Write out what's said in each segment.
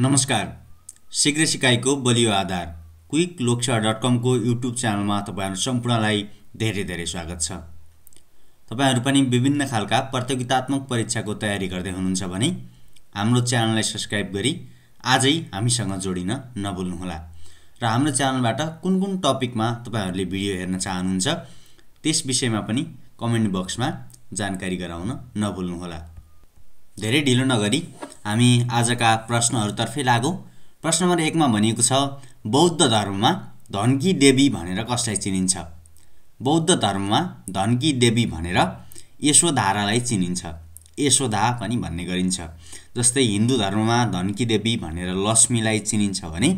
नमस्कार शीघ्र सिकाइको बलियो आधार क्विक लोक्सा डट कमको युट्युब च्यानलमा तपाईँहरू सम्पूर्णलाई धेरै धेरै स्वागत छ तपाईँहरू पनि विभिन्न खालका प्रतियोगितात्मक परीक्षाको तयारी गर्दै हुनुहुन्छ भने हाम्रो च्यानललाई सब्सक्राइब गरी आजै हामीसँग जोडिन नभुल्नुहोला र हाम्रो च्यानलबाट कुन कुन टपिकमा तपाईँहरूले भिडियो हेर्न चाहनुहुन्छ त्यस विषयमा पनि कमेन्ट बक्समा जानकारी गराउन नभुल्नुहोला धेरै ढिलो नगरी हामी आजका प्रश्नहरूतर्फै लागौँ प्रश्न नम्बर एकमा भनिएको छ बौद्ध धर्ममा धनकी देवी भनेर कसलाई चिनिन्छ बौद्ध धर्ममा धनकी देवी भनेर यशोधारालाई चिनिन्छ यशोधा पनि भन्ने गरिन्छ जस्तै हिन्दू धर्ममा धनकी देवी भनेर लक्ष्मीलाई चिनिन्छ भने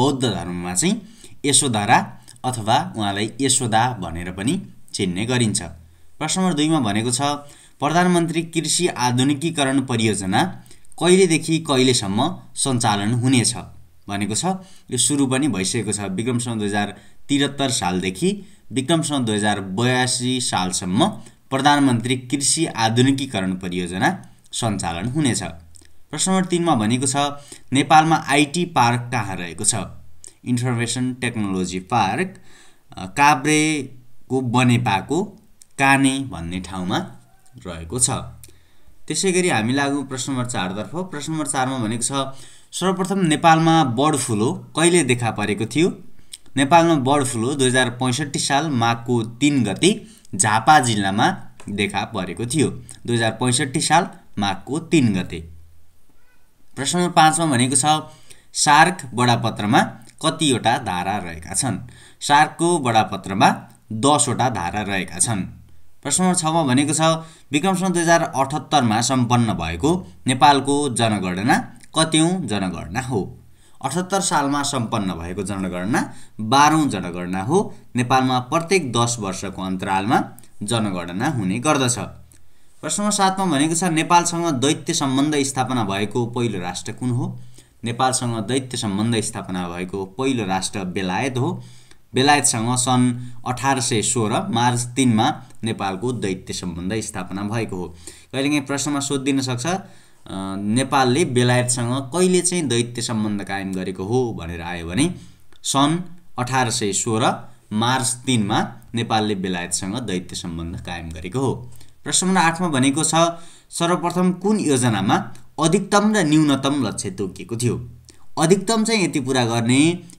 बौद्ध धर्ममा चाहिँ यशोधारा अथवा उहाँलाई यशोदा भनेर पनि चिन्ने गरिन्छ प्रश्न नम्बर दुईमा भनेको छ प्रधानमन्त्री कृषि आधुनिकीकरण परियोजना कहिलेदेखि कहिलेसम्म सञ्चालन हुनेछ भनेको छ यो सुरु पनि भइसकेको छ विक्रम सन् दुई हजार त्रिहत्तर सालदेखि विक्रम सन् दुई हजार बयासी सालसम्म प्रधानमन्त्री कृषि आधुनिकीकरण परियोजना सञ्चालन हुनेछ प्रश्न नम्बर तिनमा भनेको छ नेपालमा आइटी पार्क कहाँ रहेको छ इन्फर्मेसन टेक्नोलोजी पार्क काभ्रेको बनेपाको काने भन्ने ठाउँमा रहेको छ त्यसै गरी हामी लागौँ प्रश्न नम्बर चारतर्फ प्रश्न नम्बर चारमा भनेको छ सर्वप्रथम नेपालमा बर्ड फ्लू कहिले देखा परेको थियो नेपालमा बर्ड फ्लू दुई हजार पैँसठी साल माघको तिन गति झापा जिल्लामा देखा परेको थियो दुई हजार पैँसठी साल माघको तिन गते प्रश्न नम्बर पाँचमा भनेको छ सार्क बडापत्रमा कतिवटा धारा रहेका छन् सार्कको बडापत्रमा दसवटा धारा रहेका छन् प्रश्न नम्बर छमा भनेको छ विक्रमसम्म दुई हजार अठहत्तरमा सम्पन्न भएको नेपालको जनगणना कत्यौँ जनगणना हो अठहत्तर सालमा सम्पन्न भएको जनगणना बाह्रौँ जनगणना हो नेपालमा प्रत्येक दस वर्षको अन्तरालमा जनगणना हुने गर्दछ प्रश्न नम्बर सातमा भनेको छ नेपालसँग दैत्य सम्बन्ध स्थापना भएको पहिलो राष्ट्र कुन हो नेपालसँग दैत्य सम्बन्ध स्थापना भएको पहिलो राष्ट्र बेलायत हो बेलायतसँग सन् अठार सय सोह्र मार्च तिनमा नेपालको दैत्य सम्बन्ध स्थापना भएको हो कहिलेकाहीँ प्रश्नमा सोधिदिन सक्छ नेपालले बेलायतसँग कहिले चाहिँ दैत्य सम्बन्ध कायम गरेको हो भनेर आयो भने सन् अठार सय सोह्र मार्च तिनमा नेपालले बेलायतसँग दैत्य सम्बन्ध कायम गरेको हो प्रश्न नम्बर आठमा भनेको छ सर्वप्रथम कुन योजनामा अधिकतम र न्यूनतम लक्ष्य तोकिएको थियो अधिकतम चाहिँ यति पुरा गर्ने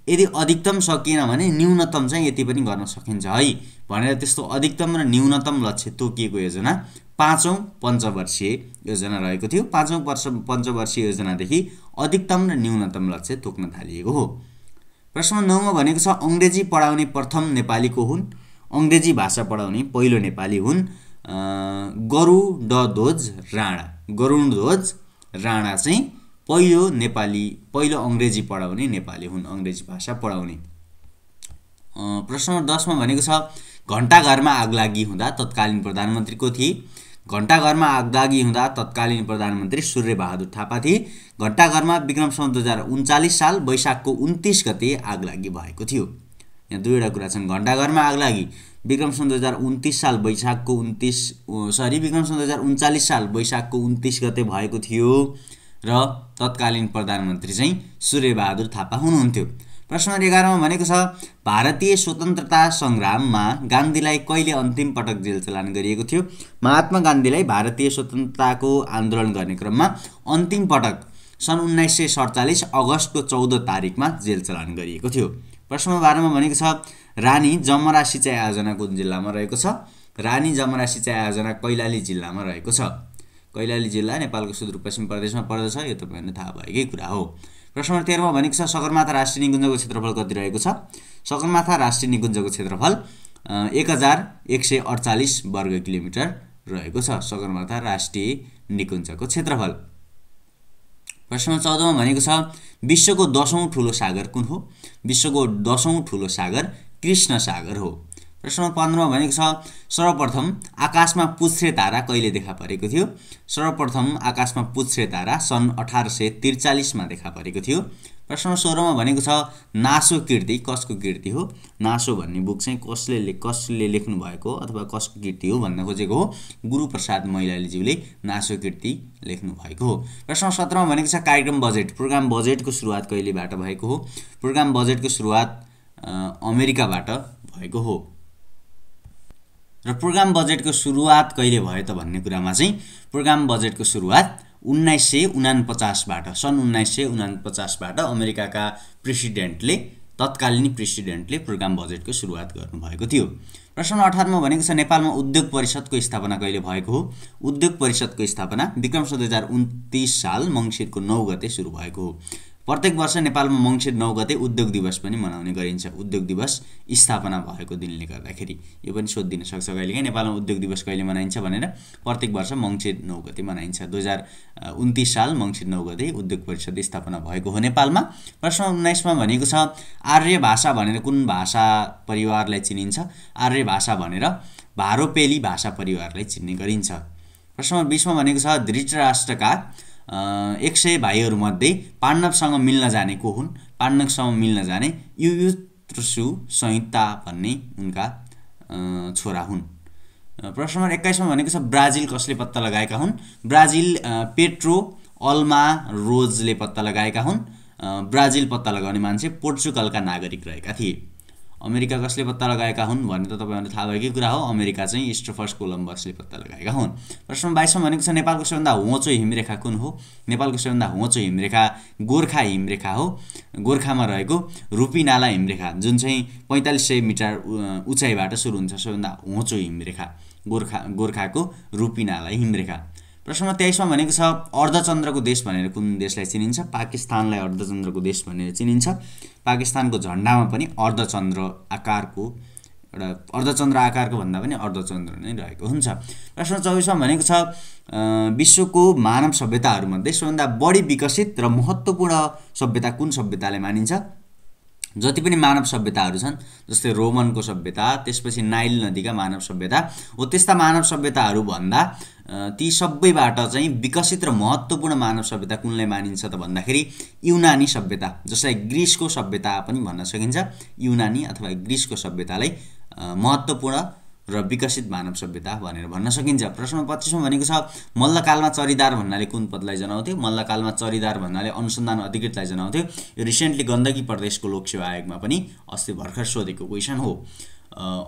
यदि अधिकतम सकिएन भने न्यूनतम चाहिँ यति पनि गर्न सकिन्छ है भनेर त्यस्तो अधिकतम र न्यूनतम लक्ष्य तोकिएको योजना पाँचौँ पञ्चवर्षीय योजना रहेको थियो पाँचौँ वर्ष पञ्चवर्षीय योजनादेखि अधिकतम र न्यूनतम लक्ष्य तोक्न थालिएको हो प्रश्न नौमा भनेको छ अङ्ग्रेजी पढाउने प्रथम नेपालीको हुन् अङ्ग्रेजी भाषा पढाउने पहिलो नेपाली हुन् गरुडध्वज राणा गरुणध्वज राणा चाहिँ पहिलो नेपाली पहिलो अङ्ग्रेजी पढाउने नेपाली हुन् अङ्ग्रेजी भाषा पढाउने प्रश्न नम्बर दसमा भनेको छ घन्टाघरमा आगलागी हुँदा तत्कालीन प्रधानमन्त्री को थिए घन्टाघरमा आगलागी हुँदा तत्कालीन प्रधानमन्त्री सूर्यबहादुर थापा थिए घन्टाघरमा विक्रम सन् दुई हजार उन्चालिस साल वैशाखको उन्तिस गते आगलागी भएको थियो यहाँ दुईवटा कुरा छन् घन्टाघरमा आगलागी विक्रम सन् दुई हजार उन्तिस साल वैशाखको उन्तिस सरी विक्रम सन् दुई हजार उन्चालिस साल वैशाखको उन्तिस गते भएको थियो र तत्कालीन प्रधानमन्त्री चाहिँ सूर्यबहादुर थापा हुनुहुन्थ्यो प्रश्न एघारमा भनेको छ भारतीय स्वतन्त्रता सङ्ग्राममा गान्धीलाई कहिले अन्तिम पटक जेल चलान गरिएको थियो महात्मा गान्धीलाई भारतीय स्वतन्त्रताको आन्दोलन गर्ने क्रममा अन्तिम पटक सन् उन्नाइस सय सडचालिस अगस्तको चौध तारिकमा जेल चलान गरिएको थियो प्रश्न बाह्रमा भनेको छ रानी जमरा सिँचाइ आयोजना कुन जिल्लामा रहेको छ रानी जमरा सिँचाइ आयोजना कैलाली जिल्लामा रहेको छ कैलाली जिल्ला नेपालको सुदूरपश्चिम प्रदेशमा पर्दछ यो तपाईँहरूलाई थाहा भएकै कुरा हो प्रश्न नम्बर तेह्रमा भनेको छ सगरमाथा राष्ट्रिय निकुञ्जको क्षेत्रफल कति रहेको छ सगरमाथा राष्ट्रिय निकुञ्जको क्षेत्रफल एक हजार एक सय अडचालिस वर्ग किलोमिटर रहेको छ सगरमाथा राष्ट्रिय निकुञ्जको क्षेत्रफल प्रश्न नम्बर चौधमा भनेको छ विश्वको दसौँ ठुलो सागर कुन हो विश्वको दसौँ ठुलो सागर कृष्ण सागर हो प्रश्न पन्ध्रमा भनेको छ सर्वप्रथम आकाशमा पुच्छ्रे तारा कहिले देखा परेको थियो सर्वप्रथम आकाशमा पुच्छ्रे तारा सन् अठार सय त्रिचालिसमा देखा परेको थियो प्रश्न सोह्रमा भनेको छ नासो कृति कसको कृति हो नासो भन्ने बुक चाहिँ कसले कसले लेख्नु भएको अथवा कसको कृति हो भन्न खोजेको हो गुरुप्रसाद मैलालीज्यूले नासो कृति लेख्नु भएको हो प्रश्न सत्रमा भनेको छ कार्यक्रम बजेट प्रोग्राम बजेटको सुरुवात कहिलेबाट भएको हो प्रोग्राम बजेटको सुरुवात अमेरिकाबाट भएको हो र प्रोग्राम बजेटको सुरुवात कहिले भयो त भन्ने कुरामा चाहिँ प्रोग्राम बजेटको सुरुवात उन्नाइस सय उनापचासबाट सन् उन्नाइस सय उनापचासबाट अमेरिकाका प्रेसिडेन्टले तत्कालीन प्रेसिडेन्टले प्रोग्राम बजेटको सुरुवात गर्नुभएको थियो प्रश्न अठारमा भनेको छ नेपालमा उद्योग परिषदको स्थापना कहिले भएको हो उद्योग परिषदको स्थापना विक्रमसम्म दुई हजार उन्तिस साल मङ्सिरको नौ गते सुरु भएको हो प्रत्येक वर्ष नेपालमा मङ्सिर नौ गते उद्योग दिवस पनि मनाउने गरिन्छ उद्योग दिवस स्थापना भएको दिनले गर्दाखेरि यो पनि सोधिदिन सक्छ कहिलेकाहीँ नेपालमा उद्योग दिवस कहिले मनाइन्छ भनेर प्रत्येक वर्ष मङ्सिर नौ गते मनाइन्छ दुई हजार उन्तिस साल मङ्सिर नौ गते उद्योग परिषद स्थापना भएको हो नेपालमा प्रश्न उन्नाइसमा भनेको छ आर्य भाषा भनेर कुन भाषा परिवारलाई चिनिन्छ आर्य भाषा भनेर भारोपेली भाषा परिवारलाई चिन्ने गरिन्छ प्रश्न बिसमा भनेको छ धृतराष्ट्रका एक सय भाइहरूमध्ये पाण्डवसँग मिल्न जाने को हुन् पाण्डवसँग मिल्न जाने युयुत्रसु संहिता भन्ने उनका छोरा हुन् प्रश्न नम्बर एक्काइसमा भनेको छ ब्राजिल कसले पत्ता लगाएका हुन् ब्राजिल पेट्रो अल्मा रोजले पत्ता लगाएका हुन् ब्राजिल पत्ता लगाउने मान्छे पोर्चुगलका नागरिक रहेका थिए अमेरिका कसले पत्ता लगाएका हुन् भन्ने त तपाईँहरूले थाहा भएकै कुरा हो अमेरिका चाहिँ इस्टोफर्स कोलम्बसले पत्ता लगाएका हुन् प्रश्न बाइसमा भनेको छ नेपालको सबैभन्दा होचो हिमरेखा कुन हो नेपालको सबैभन्दा होचो हिमरेखा गोर्खा हिमरेखा हो गोर्खामा रहेको रुपी नाला हिमरेखा जुन चाहिँ पैँतालिस सय मिटर उचाइबाट सुरु हुन्छ सबैभन्दा होचो हिमरेखा गोर्खा गोर्खाको रुपी नाला हिमरेखा प्रश्न नम्बर तेइसमा भनेको छ अर्धचन्द्रको देश भनेर कुन देशलाई चिनिन्छ पाकिस्तानलाई अर्धचन्द्रको देश भनेर चिनिन्छ पाकिस्तानको झन्डामा पनि अर्धचन्द्र आकारको एउटा अर्धचन्द्र आकारको भन्दा पनि अर्धचन्द्र नै रहेको हुन्छ प्रश्न चौबिसमा भनेको छ विश्वको मानव सभ्यताहरूमध्ये सबभन्दा बढी विकसित र महत्त्वपूर्ण सभ्यता कुन सभ्यताले मानिन्छ जति पनि मानव सभ्यताहरू छन् जस्तै रोमनको सभ्यता त्यसपछि नाइल नदीका मानव सभ्यता हो त्यस्ता मानव सभ्यताहरूभन्दा ती सबैबाट चाहिँ विकसित र महत्त्वपूर्ण मानव सभ्यता कुनलाई मानिन्छ त भन्दाखेरि युनानी सभ्यता जसलाई ग्रिसको सभ्यता पनि भन्न सकिन्छ युनानी अथवा ग्रिसको सभ्यतालाई महत्त्वपूर्ण र विकसित मानव सभ्यता भनेर भन्न सकिन्छ प्रश्न पच्चिसमा भनेको छ मल्लकालमा चरिदार भन्नाले कुन पदलाई जनाउँथ्यो मल्लकालमा चरिदार भन्नाले अनुसन्धान अधिकृतलाई जनाउँथ्यो यो रिसेन्टली गण्डकी प्रदेशको लोकसेवा आयोगमा पनि अस्ति भर्खर सोधेको क्वेसन हो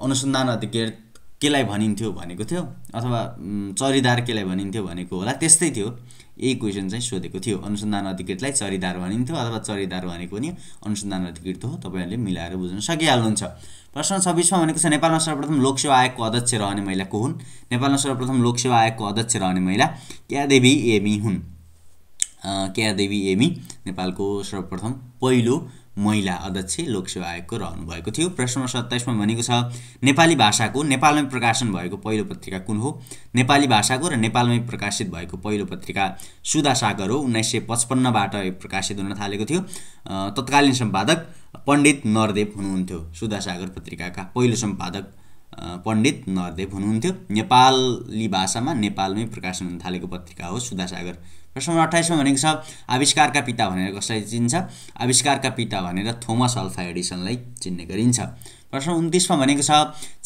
अनुसन्धान अधिकृत केलाई भनिन्थ्यो भनेको थियो अथवा चरिदार केलाई भनिन्थ्यो भनेको होला त्यस्तै थियो यही क्वेसन चाहिँ सोधेको थियो अनुसन्धान अधिकृतलाई चरिदार भनिन्थ्यो अथवा चरिदार भनेको पनि अनुसन्धान अधिकृत हो तपाईँहरूले मिलाएर बुझ्न सकिहाल्नुहुन्छ प्रश्न छब्बिसमा भनेको छ नेपालमा सर्वप्रथम लोकसेवा आयोगको अध्यक्ष रहने महिला को हुन् नेपालमा सर्वप्रथम लोकसेवा आयोगको अध्यक्ष रहने महिला क्यादेवी एमी हुन् क्यादेवी एमी नेपालको सर्वप्रथम पहिलो महिला अध्यक्ष लोकसेवा आयोगको रहनुभएको थियो प्रश्न नम्बर सत्ताइसमा भनेको छ नेपाली भाषाको नेपालमै प्रकाशन भएको पहिलो पत्रिका कुन हो नेपाली भाषाको र नेपालमै प्रकाशित भएको पहिलो पत्रिका सुधा सागर हो उन्नाइस सय पचपन्नबाट प्रकाशित हुन थालेको थियो तत्कालीन सम्पादक पण्डित नरदेव हुनुहुन्थ्यो सुधा सागर पत्रिकाका पहिलो सम्पादक पण्डित नरदेव हुनुहुन्थ्यो नेपाली भाषामा नेपालमै प्रकाशन हुन थालेको पत्रिका हो सुधासागर प्रश्न नम्बर अठाइसमा भनेको छ आविष्कारका पिता भनेर कसलाई चिन्छ आविष्कारका पिता भनेर थोमस अल्फा एडिसनलाई चिन्ने गरिन्छ प्रश्न उन्तिसमा भनेको छ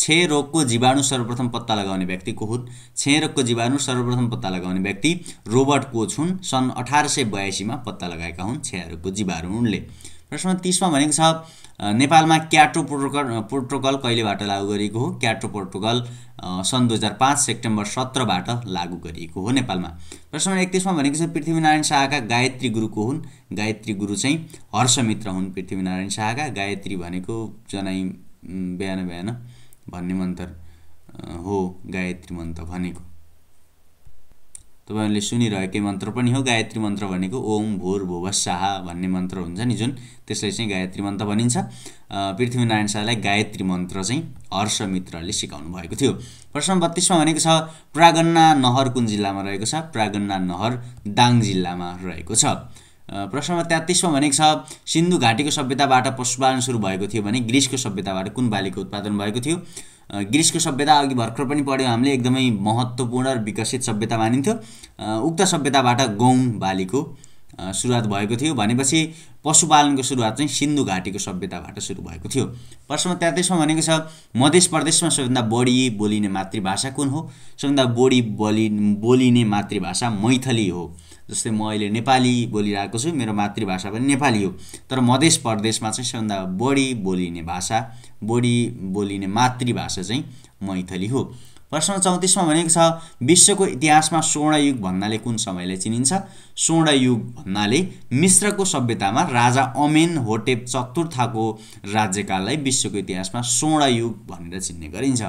छे रोगको जीवाणु सर्वप्रथम पत्ता लगाउने व्यक्ति को हुन् छे रोगको जीवाणु सर्वप्रथम पत्ता लगाउने व्यक्ति रोबर्ट कोच हुन् सन् अठार सय बयासीमा पत्ता लगाएका हुन् छे रोगको जीवाणु उनले प्रश्न तिसमा भनेको छ नेपालमा क्याट्रो प्रोटोकल प्रोटोकल कहिलेबाट लागू गरिएको हो क्याट्रो प्रोटोकल सन् दुई हजार पाँच सेप्टेम्बर सत्रबाट लागू गरिएको हो नेपालमा प्रश्न एकतिसमा भनेको छ पृथ्वीनारायण शाहका गायत्री गुरु को हुन् गायत्री गुरु चाहिँ हर्षमित्र हुन् पृथ्वीनारायण शाहका गायत्री भनेको जनाइ बिहान बिहान भन्ने मन्त्र हो गायत्री मन्त्र भनेको तपाईँहरूले सुनिरहेकै मन्त्र पनि हो गायत्री मन्त्र भनेको ओम भोर भुव शाह भन्ने मन्त्र हुन्छ नि जुन त्यसलाई चाहिँ गायत्री मन्त्र भनिन्छ पृथ्वीनारायण शाहलाई गायत्री मन्त्र चाहिँ हर्ष मित्रले सिकाउनु भएको थियो प्रश्न बत्तिसमा भनेको छ प्रागन्ना नहर कुन जिल्लामा रहेको छ प्रागन्ना नहर दाङ जिल्लामा रहेको छ प्रश्नमा तेत्तिसमा भनेको छ सिन्धु घाटीको सभ्यताबाट पशुपालन सुरु भएको थियो भने ग्रिसको सभ्यताबाट कुन बालीको उत्पादन भएको थियो ग्रिसको सभ्यता अघि भर्खर पनि पढ्यौँ हामीले एकदमै महत्त्वपूर्ण र विकसित सभ्यता मानिन्थ्यो उक्त सभ्यताबाट गहुँ बालीको सुरुवात भएको थियो भनेपछि पशुपालनको सुरुवात चाहिँ सिन्धु घाटीको सभ्यताबाट सुरु भएको थियो प्रश्न तेत्तिसमा भनेको छ मध्य प्रदेशमा सबैभन्दा बढी बोलिने मातृभाषा कुन हो सबैभन्दा बढी बोलि बोलिने मातृभाषा मैथली हो जस्तै म अहिले नेपाली बोलिरहेको छु मेरो मातृभाषा पनि नेपाली हो तर मधेस प्रदेशमा चाहिँ सबभन्दा बढी बोलिने भाषा बढी बोलिने मातृभाषा चाहिँ मैथली हो प्रश्न चौतिसमा भनेको छ विश्वको इतिहासमा स्वर्णयुग भन्नाले कुन समयलाई चिनिन्छ स्वर्णयुग भन्नाले मिश्रको सभ्यतामा राजा अमेन होटेप चतुर्थको राज्यकाललाई विश्वको इतिहासमा स्वर्णयुग भनेर चिन्ने गरिन्छ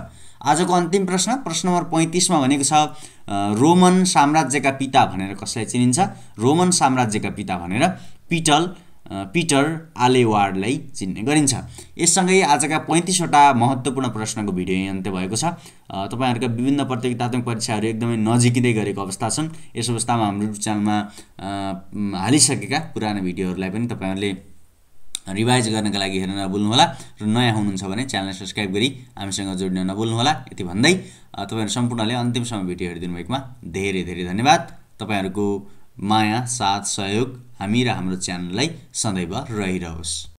आजको अन्तिम प्रश्न प्रश्न नम्बर पैँतिसमा भनेको छ रोमन साम्राज्यका पिता भनेर कसलाई चिनिन्छ रोमन साम्राज्यका पिता भनेर पिटल पिटर आलेवारलाई चिन्ने गरिन्छ यससँगै आजका पैँतिसवटा महत्त्वपूर्ण प्रश्नको भिडियो यहाँ अन्त्य भएको छ तपाईँहरूका विभिन्न प्रतियोगितात्मक परीक्षाहरू एकदमै नजिकिँदै गरेको अवस्था छन् यस अवस्थामा हाम्रो च्यानलमा हालिसकेका पुराना भिडियोहरूलाई पनि तपाईँहरूले रिभाइज गर्नका लागि हेर्न नभुल्नुहोला र नयाँ हुनुहुन्छ भने च्यानल सब्सक्राइब गरी हामीसँग जोड्न नभुल्नुहोला यति भन्दै तपाईँहरू सम्पूर्णले अन्तिमसम्म भिडियो हेरिदिनु भएकोमा धेरै धेरै धन्यवाद तपाईँहरूको माया साथ सहयोग हामी र हाम्रो च्यानललाई सदैव रहिरहोस्